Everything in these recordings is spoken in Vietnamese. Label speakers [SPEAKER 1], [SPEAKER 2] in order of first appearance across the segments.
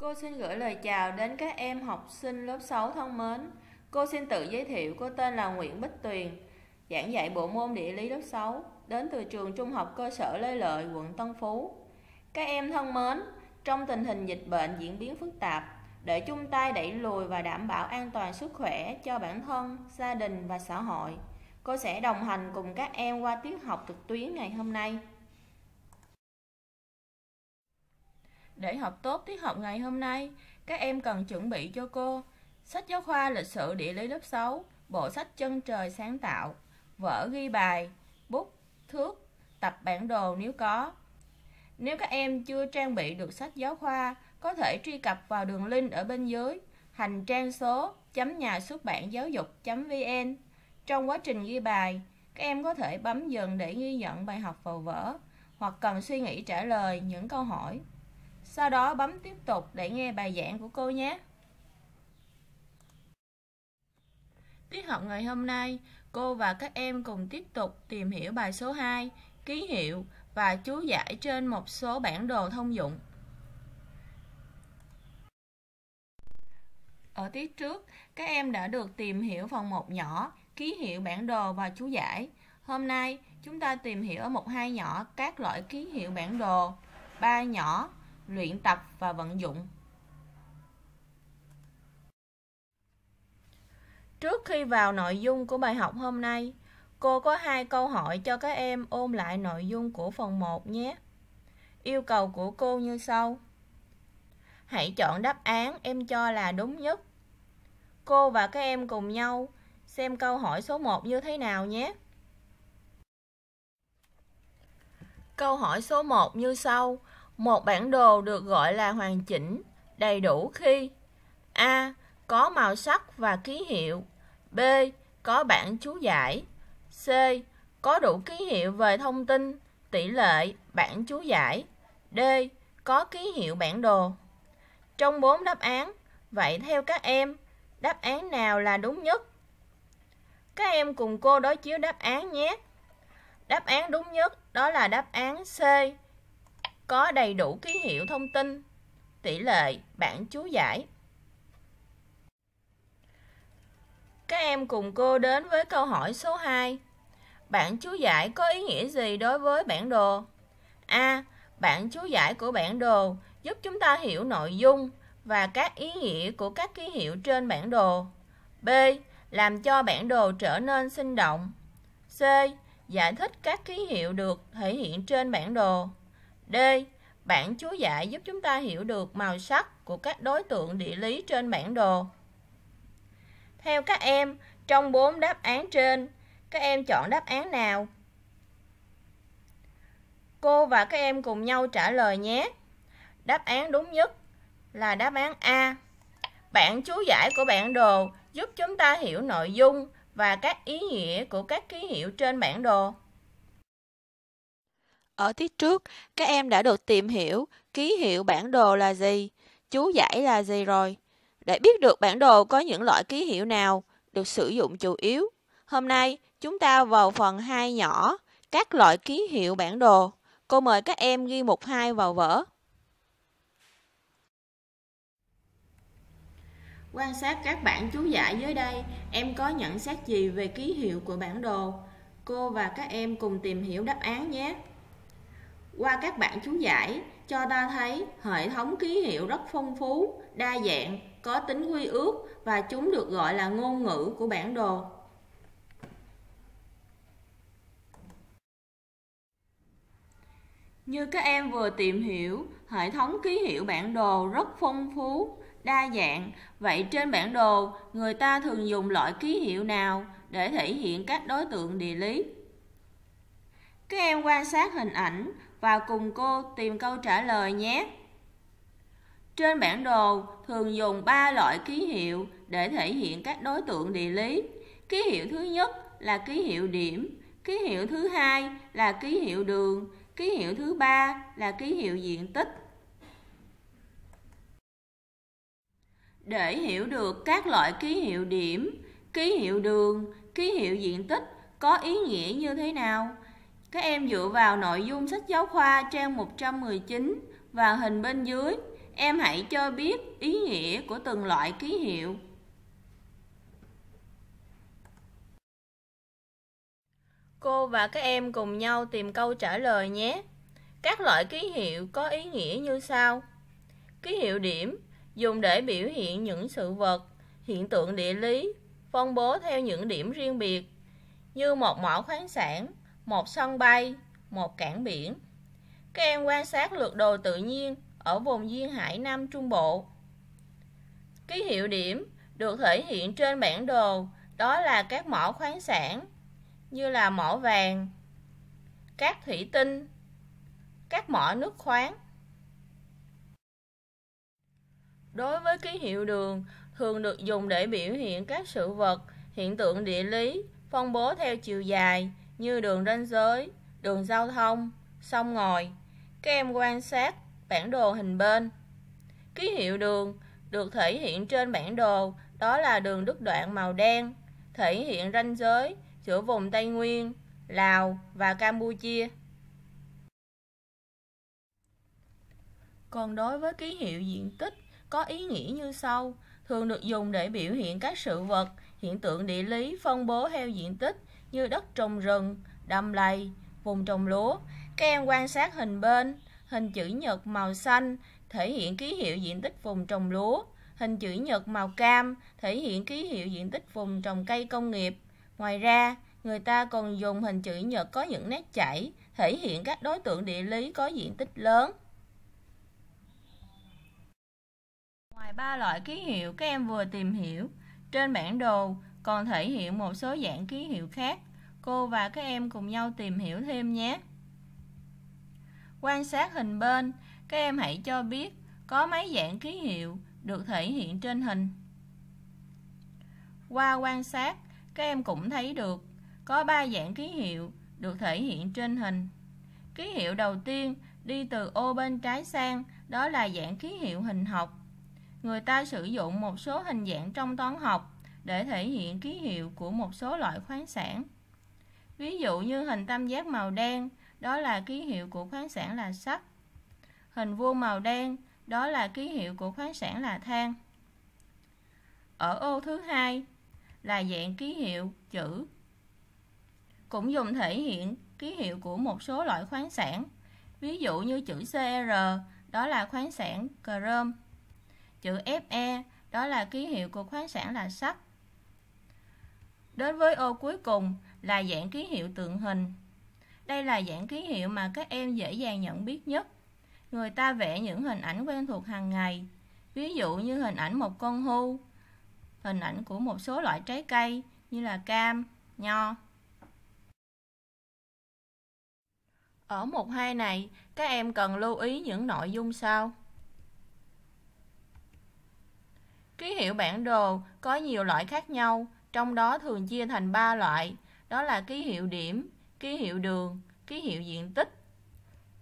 [SPEAKER 1] Cô xin gửi lời chào đến các em học sinh lớp 6 thân mến. Cô xin tự giới thiệu, cô tên là Nguyễn Bích Tuyền, giảng dạy bộ môn địa lý lớp 6, đến từ trường Trung học cơ sở Lê Lợi, quận Tân Phú. Các em thân mến, trong tình hình dịch bệnh diễn biến phức tạp, để chung tay đẩy lùi và đảm bảo an toàn sức khỏe cho bản thân, gia đình và xã hội, cô sẽ đồng hành cùng các em qua tiết học trực tuyến ngày hôm nay. Để học tốt tiết học ngày hôm nay, các em cần chuẩn bị cho cô sách giáo khoa lịch sử địa lý lớp 6, bộ sách chân trời sáng tạo, vở ghi bài, bút, thước, tập bản đồ nếu có. Nếu các em chưa trang bị được sách giáo khoa, có thể truy cập vào đường link ở bên dưới hành trang số chấm nhà xuất bản giáo dục vn trong quá trình ghi bài các em có thể bấm dừng để ghi nhận bài học vào vở hoặc cần suy nghĩ trả lời những câu hỏi sau đó bấm tiếp tục để nghe bài giảng của cô nhé. Tiết học ngày hôm nay, cô và các em cùng tiếp tục tìm hiểu bài số 2, ký hiệu và chú giải trên một số bản đồ thông dụng. Ở tiết trước, các em đã được tìm hiểu phần 1 nhỏ, ký hiệu bản đồ và chú giải. Hôm nay, chúng ta tìm hiểu ở mục 2 nhỏ các loại ký hiệu bản đồ, 3 nhỏ luyện tập và vận dụng. Trước khi vào nội dung của bài học hôm nay, cô có hai câu hỏi cho các em ôn lại nội dung của phần 1 nhé. Yêu cầu của cô như sau. Hãy chọn đáp án em cho là đúng nhất. Cô và các em cùng nhau xem câu hỏi số 1 như thế nào nhé. Câu hỏi số 1 như sau một bản đồ được gọi là hoàn chỉnh, đầy đủ khi A. Có màu sắc và ký hiệu B. Có bản chú giải C. Có đủ ký hiệu về thông tin, tỷ lệ, bản chú giải D. Có ký hiệu bản đồ Trong 4 đáp án, vậy theo các em, đáp án nào là đúng nhất? Các em cùng cô đối chiếu đáp án nhé. Đáp án đúng nhất đó là đáp án C có đầy đủ ký hiệu thông tin, tỷ lệ, bảng chú giải. Các em cùng cô đến với câu hỏi số 2. Bảng chú giải có ý nghĩa gì đối với bản đồ? A. Bảng chú giải của bản đồ giúp chúng ta hiểu nội dung và các ý nghĩa của các ký hiệu trên bản đồ. B. Làm cho bản đồ trở nên sinh động. C. Giải thích các ký hiệu được thể hiện trên bản đồ. D. Bản chú giải giúp chúng ta hiểu được màu sắc của các đối tượng địa lý trên bản đồ. Theo các em, trong 4 đáp án trên, các em chọn đáp án nào? Cô và các em cùng nhau trả lời nhé. Đáp án đúng nhất là đáp án A. Bản chú giải của bản đồ giúp chúng ta hiểu nội dung và các ý nghĩa của các ký hiệu trên bản đồ. Ở tiết trước, các em đã được tìm hiểu ký hiệu bản đồ là gì, chú giải là gì rồi. Để biết được bản đồ có những loại ký hiệu nào được sử dụng chủ yếu, hôm nay chúng ta vào phần 2 nhỏ, các loại ký hiệu bản đồ. Cô mời các em ghi mục 2 vào vở. Quan sát các bản chú giải dưới đây, em có nhận xét gì về ký hiệu của bản đồ? Cô và các em cùng tìm hiểu đáp án nhé. Qua các bản chú giải, cho ta thấy hệ thống ký hiệu rất phong phú, đa dạng, có tính quy ước và chúng được gọi là ngôn ngữ của bản đồ. Như các em vừa tìm hiểu, hệ thống ký hiệu bản đồ rất phong phú, đa dạng. Vậy trên bản đồ, người ta thường dùng loại ký hiệu nào để thể hiện các đối tượng địa lý? Các em quan sát hình ảnh, và cùng cô tìm câu trả lời nhé. Trên bản đồ thường dùng 3 loại ký hiệu để thể hiện các đối tượng địa lý. Ký hiệu thứ nhất là ký hiệu điểm, ký hiệu thứ hai là ký hiệu đường, ký hiệu thứ ba là ký hiệu diện tích. Để hiểu được các loại ký hiệu điểm, ký hiệu đường, ký hiệu diện tích có ý nghĩa như thế nào, các em dựa vào nội dung sách giáo khoa trang 119 và hình bên dưới, em hãy cho biết ý nghĩa của từng loại ký hiệu. Cô và các em cùng nhau tìm câu trả lời nhé. Các loại ký hiệu có ý nghĩa như sau. Ký hiệu điểm dùng để biểu hiện những sự vật, hiện tượng địa lý, phân bố theo những điểm riêng biệt, như một mỏ khoáng sản, một sân bay, một cảng biển. Các em quan sát lượt đồ tự nhiên ở vùng duyên hải Nam Trung Bộ. Ký hiệu điểm được thể hiện trên bản đồ đó là các mỏ khoáng sản như là mỏ vàng, các thủy tinh, các mỏ nước khoáng. Đối với ký hiệu đường thường được dùng để biểu hiện các sự vật, hiện tượng địa lý phân bố theo chiều dài, như đường ranh giới, đường giao thông, sông ngòi. Các em quan sát bản đồ hình bên. Ký hiệu đường được thể hiện trên bản đồ đó là đường đứt đoạn màu đen, thể hiện ranh giới giữa vùng Tây Nguyên, Lào và Campuchia. Còn đối với ký hiệu diện tích có ý nghĩa như sau, thường được dùng để biểu hiện các sự vật, hiện tượng địa lý phân bố theo diện tích như đất trồng rừng, đầm lầy, vùng trồng lúa. Các em quan sát hình bên, hình chữ nhật màu xanh thể hiện ký hiệu diện tích vùng trồng lúa, hình chữ nhật màu cam thể hiện ký hiệu diện tích vùng trồng cây công nghiệp. Ngoài ra, người ta còn dùng hình chữ nhật có những nét chảy thể hiện các đối tượng địa lý có diện tích lớn. Ngoài ba loại ký hiệu các em vừa tìm hiểu, trên bản đồ còn thể hiện một số dạng ký hiệu khác. Cô và các em cùng nhau tìm hiểu thêm nhé. Quan sát hình bên, các em hãy cho biết có mấy dạng ký hiệu được thể hiện trên hình. Qua quan sát, các em cũng thấy được có ba dạng ký hiệu được thể hiện trên hình. Ký hiệu đầu tiên đi từ ô bên trái sang, đó là dạng ký hiệu hình học. Người ta sử dụng một số hình dạng trong toán học để thể hiện ký hiệu của một số loại khoáng sản. Ví dụ như hình tam giác màu đen, đó là ký hiệu của khoáng sản là sắt. Hình vuông màu đen, đó là ký hiệu của khoáng sản là than. Ở ô thứ hai là dạng ký hiệu chữ. Cũng dùng thể hiện ký hiệu của một số loại khoáng sản. Ví dụ như chữ CR, đó là khoáng sản chrome. Chữ Fe, đó là ký hiệu của khoáng sản là sắt. Đến với ô cuối cùng là dạng ký hiệu tượng hình. Đây là dạng ký hiệu mà các em dễ dàng nhận biết nhất. Người ta vẽ những hình ảnh quen thuộc hàng ngày, ví dụ như hình ảnh một con hưu, hình ảnh của một số loại trái cây như là cam, nho. Ở mục hai này, các em cần lưu ý những nội dung sau. Ký hiệu bản đồ có nhiều loại khác nhau, trong đó thường chia thành 3 loại, đó là ký hiệu điểm, ký hiệu đường, ký hiệu diện tích.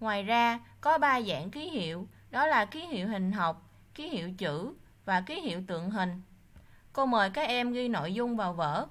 [SPEAKER 1] Ngoài ra, có 3 dạng ký hiệu, đó là ký hiệu hình học, ký hiệu chữ và ký hiệu tượng hình. Cô mời các em ghi nội dung vào vở.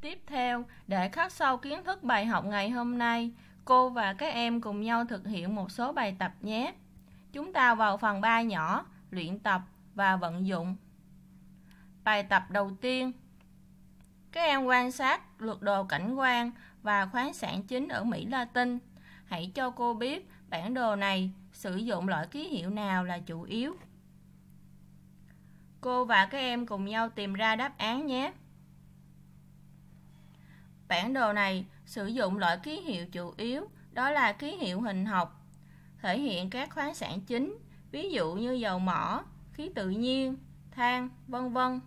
[SPEAKER 1] Tiếp theo, để khắc sâu kiến thức bài học ngày hôm nay, cô và các em cùng nhau thực hiện một số bài tập nhé. Chúng ta vào phần 3 nhỏ, luyện tập và vận dụng. Bài tập đầu tiên Các em quan sát lượt đồ cảnh quan và khoáng sản chính ở Mỹ Latin. Hãy cho cô biết bản đồ này sử dụng loại ký hiệu nào là chủ yếu. Cô và các em cùng nhau tìm ra đáp án nhé. Bản đồ này sử dụng loại ký hiệu chủ yếu, đó là ký hiệu hình học, thể hiện các khoáng sản chính, ví dụ như dầu mỏ, khí tự nhiên, than, vân vân.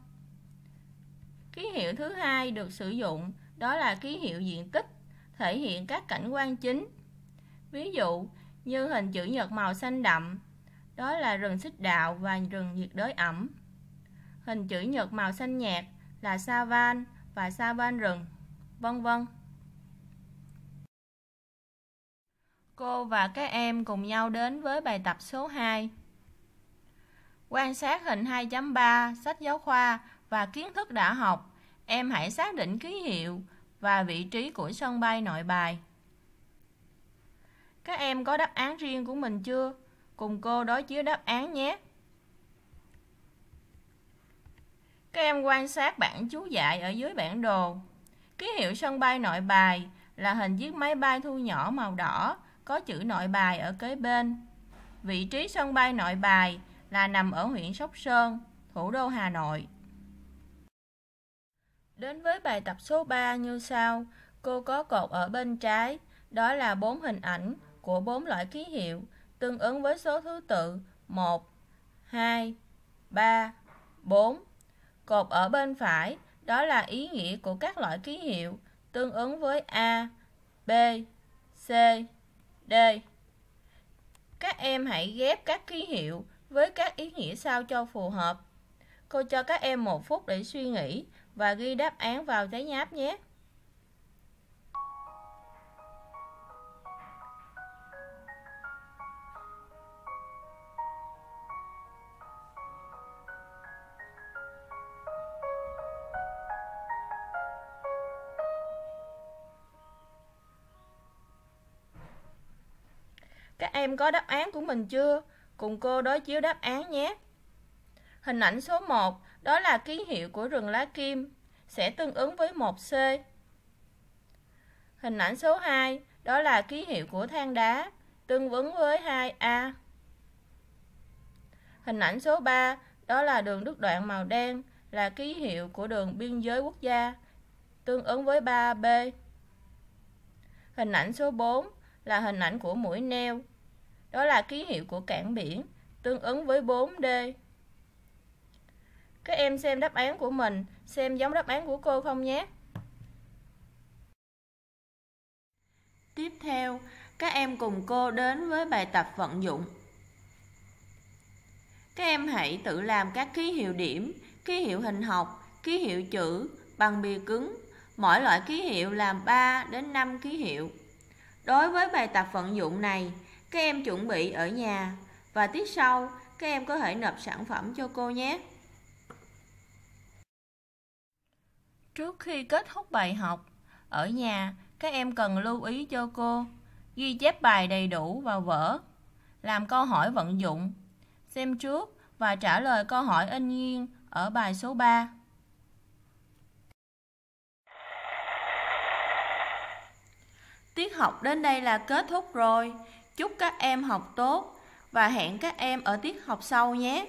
[SPEAKER 1] Ký hiệu thứ hai được sử dụng đó là ký hiệu diện tích, thể hiện các cảnh quan chính. Ví dụ như hình chữ nhật màu xanh đậm, đó là rừng xích đạo và rừng nhiệt đới ẩm. Hình chữ nhật màu xanh nhạt là savan và savan rừng vân vân. Cô và các em cùng nhau đến với bài tập số 2. Quan sát hình 2.3 sách giáo khoa và kiến thức đã học, em hãy xác định ký hiệu và vị trí của sân bay nội bài. Các em có đáp án riêng của mình chưa? Cùng cô đối chiếu đáp án nhé. Các em quan sát bảng chú giải ở dưới bản đồ Ký hiệu sân bay nội bài là hình chiếc máy bay thu nhỏ màu đỏ có chữ nội bài ở kế bên. Vị trí sân bay nội bài là nằm ở huyện Sóc Sơn, thủ đô Hà Nội. Đến với bài tập số 3 như sau, cô có cột ở bên trái, đó là bốn hình ảnh của bốn loại ký hiệu tương ứng với số thứ tự 1, 2, 3, 4. Cột ở bên phải đó là ý nghĩa của các loại ký hiệu tương ứng với A, B, C, D. Các em hãy ghép các ký hiệu với các ý nghĩa sao cho phù hợp. Cô cho các em một phút để suy nghĩ và ghi đáp án vào giấy nháp nhé. em có đáp án của mình chưa? Cùng cô đối chiếu đáp án nhé. Hình ảnh số 1, đó là ký hiệu của rừng lá kim, sẽ tương ứng với 1C. Hình ảnh số 2, đó là ký hiệu của than đá, tương ứng với 2A. Hình ảnh số 3, đó là đường đứt đoạn màu đen, là ký hiệu của đường biên giới quốc gia, tương ứng với 3B. Hình ảnh số 4 là hình ảnh của mũi neo, đó là ký hiệu của cảng biển, tương ứng với 4D. Các em xem đáp án của mình, xem giống đáp án của cô không nhé. Tiếp theo, các em cùng cô đến với bài tập vận dụng. Các em hãy tự làm các ký hiệu điểm, ký hiệu hình học, ký hiệu chữ bằng bìa cứng. Mỗi loại ký hiệu làm 3 đến 5 ký hiệu. Đối với bài tập vận dụng này, các em chuẩn bị ở nhà và tiết sau các em có thể nộp sản phẩm cho cô nhé. Trước khi kết thúc bài học, ở nhà các em cần lưu ý cho cô ghi chép bài đầy đủ vào vở, làm câu hỏi vận dụng, xem trước và trả lời câu hỏi in nghiêng ở bài số 3. Tiết học đến đây là kết thúc rồi. Chúc các em học tốt và hẹn các em ở tiết học sau nhé.